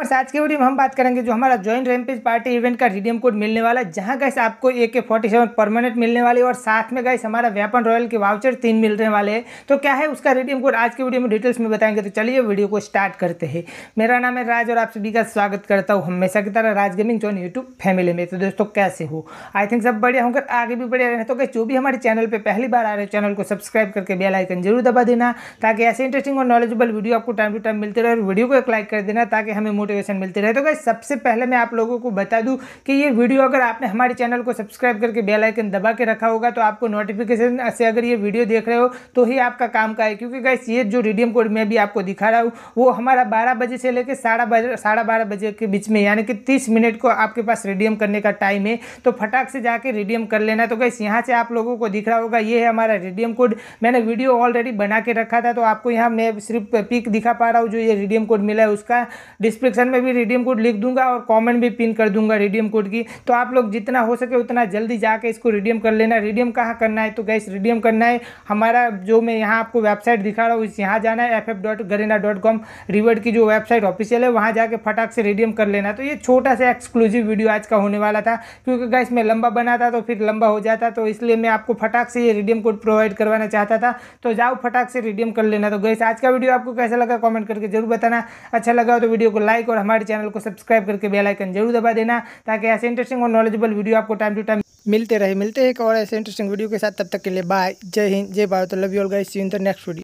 number आज के video में हम बात करेंगे जो हमारा ज्वाइंट रैमपेज पार्टी इवेंट का रिडीम कोड मिलने वाला है जहाँ गैस आपको ए के फोर्टी सेवन परमानेंट मिलने वाली है और साथ में गैस हमारा वेपन रॉयल के वाउचर तीन मिलने वाले हैं तो क्या है उसका रिडीम कोड आज के वीडियो में डिटेल्स में बताएंगे तो चलिए वीडियो को स्टार्ट करते हैं मेरा नाम है राज और आप सभी का स्वागत करता हूँ हमेशा की तरह Raj gaming zone YouTube family में तो दोस्तों कैसे हो आई थिंक सब बढ़िया होंगे आगे भी बढ़िया रहे तो गैस जो भी हमारे चैनल पर पहली बार आ रहे हो चैनल को सब्सक्राइब करके बेलाइकन जरूर दबा देना ताकि ऐसे इंटरेस्टिंग और नॉलेजेबल वीडियो आपको टाइम टू टाइम मिलते रहे और वीडियो को एक लाइक कर देना ताकि हमें मोटिवेशन मिलती रहे तो गाइज सबसे पहले मैं आप लोगों को बता दूं कि ये वीडियो अगर आपने हमारे चैनल को सब्सक्राइब करके बेल आइकन दबा के रखा होगा तो आपको नोटिफिकेशन से अगर ये वीडियो देख रहे हो तो ही आपका काम का है क्योंकि गाइस ये जो रिडीम कोड मैं भी आपको दिखा रहा हूँ वो हमारा बारह बजे से लेकर साढ़ा साढ़ा बारह बजे के बीच में यानी कि तीस मिनट को आपके पास रिडीम करने का टाइम है तो फटाक से जाके रिडीम कर लेना तो गाइस यहाँ से आप लोगों को दिख रहा होगा ये है हमारा रिडीम कोड मैंने वीडियो ऑलरेडी बना के रखा था तो आपको यहाँ मैं सिर्फ पिक दिखा पा रहा हूँ जो ये रिडीम कोड मिला है उसका डिस्प्ले डिस्क्रिप्शन में भी रिडीम कोड लिख दूंगा और कॉमेंट भी पिन कर दूंगा रिडीम कोड की तो आप लोग जितना हो सके उतना जल्दी जाके इसको रिडीम कर लेना रिडीम कहाँ करना है तो गैस रिडीम करना है हमारा जो मैं यहाँ आपको वेबसाइट दिखा रहा हूँ यहाँ जाना है एफ एफ डॉट रिवर्ड की जो वेबसाइट ऑफिशियल है वहाँ जाके फटाक से रिडीम कर लेना तो ये छोटा सा एक्सक्लूसिव वीडियो आज का होने वाला था क्योंकि गैस मैं लंबा बनाता तो फिर लंबा हो जाता तो इसलिए मैं आपको फटाक से ये रिडीम कोड प्रोवाइड करवाना चाहता था तो जाओ फटाक से रिडीम कर लेना तो गैस आज का वीडियो आपको कैसा लगा कॉमेंट करके जरूर बताना अच्छा लगा तो वीडियो को लाइक लाइक और हमारे चैनल को सब्सक्राइब करके बेल आइकन जरूर दबा देना ताकि ऐसे इंटरेस्टिंग और नॉलेजेबल वीडियो आपको टाइम टू टाइम मिलते रहे मिलते हैं और ऐसे इंटरेस्टिंग वीडियो के साथ तब तक के लिए बाय जय हिंद जय Bharat love you all guys see in the next video